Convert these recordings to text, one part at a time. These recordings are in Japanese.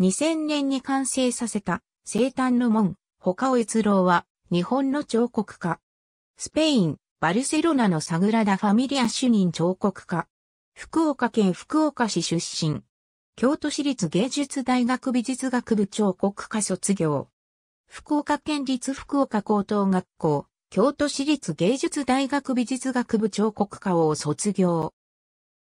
2000年に完成させた生誕の門、他を越郎は日本の彫刻家。スペイン、バルセロナのサグラダ・ファミリア主任彫刻家。福岡県福岡市出身。京都市立芸術大学美術学部彫刻科卒業。福岡県立福岡高等学校、京都市立芸術大学美術学部彫刻科を卒業。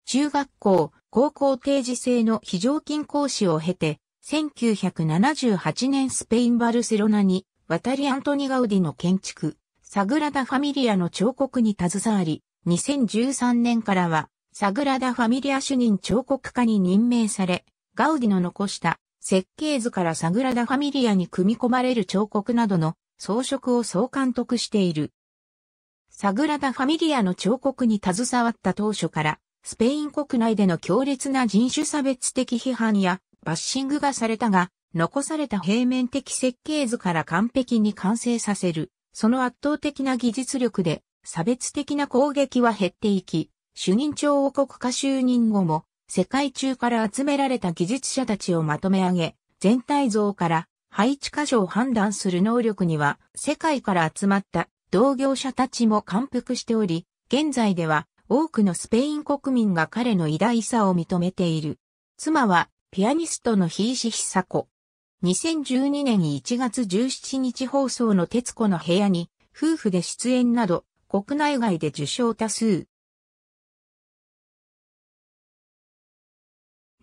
中学校、高校定時制の非常勤講師を経て、1978年スペインバルセロナに渡りアントニガウディの建築、サグラダ・ファミリアの彫刻に携わり、2013年からはサグラダ・ファミリア主任彫刻家に任命され、ガウディの残した設計図からサグラダ・ファミリアに組み込まれる彫刻などの装飾を総監督している。サグラダ・ファミリアの彫刻に携わった当初から、スペイン国内での強烈な人種差別的批判やバッシングがされたが、残された平面的設計図から完璧に完成させる、その圧倒的な技術力で、差別的な攻撃は減っていき、主任朝王国下就任後も、世界中から集められた技術者たちをまとめ上げ、全体像から配置箇所を判断する能力には、世界から集まった同業者たちも感服しており、現在では多くのスペイン国民が彼の偉大さを認めている。妻はピアニストのひいしひさこ。2012年1月17日放送の徹子の部屋に、夫婦で出演など、国内外で受賞多数。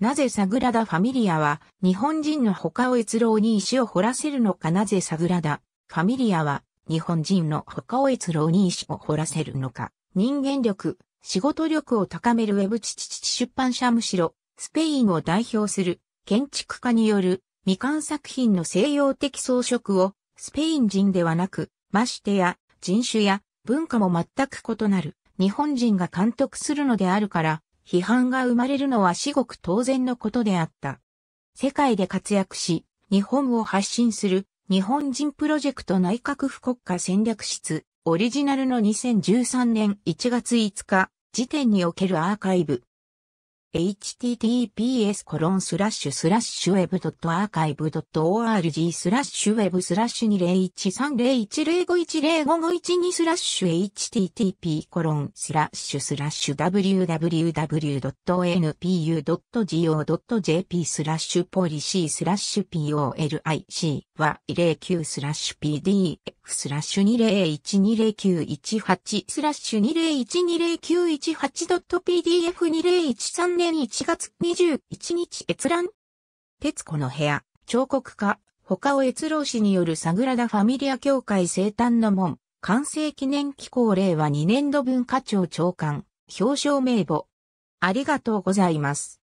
なぜサグラダ・ファミリアは日本人の他を越郎に石を掘らせるのかなぜサグラダ・ファミリアは日本人の他を越郎に石を掘らせるのか人間力、仕事力を高めるウェブチチチ出版社むしろスペインを代表する建築家による未完作品の西洋的装飾をスペイン人ではなく、ましてや人種や文化も全く異なる日本人が監督するのであるから、批判が生まれるのは至極当然のことであった。世界で活躍し、日本を発信する日本人プロジェクト内閣府国家戦略室オリジナルの2013年1月5日時点におけるアーカイブ https コロンスラッシュスラッシュ web.archive.org スラッシュウェブスラッシュ201301051052スラッシュ http コロンスラッシュスラッシュ www.npu.go.jp スラッシュポリシースラッシュ polic は09スラッシュ pdx スラッシュ20120918スラッシュ 20120918.pdf2013 年1月21日閲覧。鉄子の部屋、彫刻家、他尾越郎氏によるサグラダ・ファミリア協会生誕の門、完成記念機構令和2年度文化庁長官、表彰名簿。ありがとうございます。